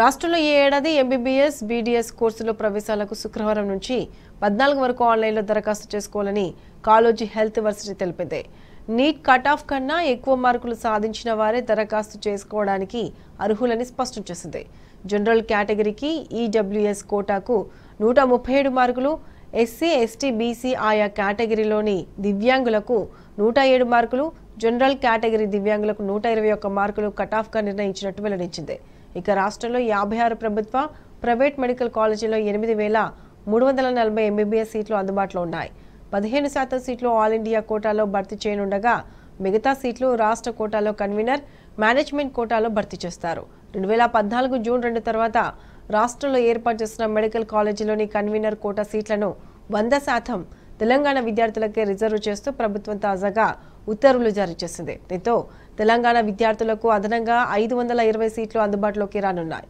రాష్ట్రంలో ఈ ఏడాది ఎంబీబీఎస్ బీడీఎస్ కోర్సులో ప్రవేశాలకు శుక్రవారం నుంచి పద్నాలుగు వరకు ఆన్లైన్లో దరఖాస్తు చేసుకోవాలని కాలోజీ హెల్త్ వర్సిటీ తెలిపింది నీట్ కట్ ఆఫ్ కన్నా ఎక్కువ మార్కులు సాధించిన వారే దరఖాస్తు చేసుకోవడానికి అర్హులని స్పష్టం చేసింది జనరల్ కేటగిరీకి ఈడబ్ల్యూఎస్ e కోటాకు నూట ముప్పై ఏడు మార్కులు ఎస్సీ ఎస్టీ బీసీ ఆయా కేటగిరీలోని దివ్యాంగులకు నూట ఏడు మార్కులు జనరల్ కేటగిరీ దివ్యాంగులకు నూట ఇరవై ఒక్క మార్కులు కటాఫ్గా నిర్ణయించినట్టు వెల్లడించింది ఇక రాష్ట్రంలో యాభై ఆరు ప్రభుత్వ ప్రైవేట్ మెడికల్ కాలేజీలో ఎనిమిది వేల మూడు వందల నలభై ఎంబీబీఎస్ సీట్లు అందుబాటులో ఉన్నాయి పదిహేను శాతం సీట్లు ఆల్ ఇండియా కోటాలో భర్తీ చేయనుండగా మిగతా సీట్లు రాష్ట్ర కోటాలో కన్వీనర్ మేనేజ్మెంట్ కోటాలో భర్తీ చేస్తారు రెండు వేల పద్నాలుగు జూన్ రెండు తర్వాత రాష్ట్రంలో ఏర్పాటు చేసిన మెడికల్ కాలేజీలోని కన్వీనర్ కోటా సీట్లను వంద శాతం తెలంగాణ విద్యార్థులకే రిజర్వ్ చేస్తూ ప్రభుత్వం తాజాగా ఉత్తర్వులు జారీ చేసింది దీంతో తెలంగాణ విద్యార్థులకు అదనంగా ఐదు వందల ఇరవై సీట్లు అందుబాటులోకి రానున్నాయి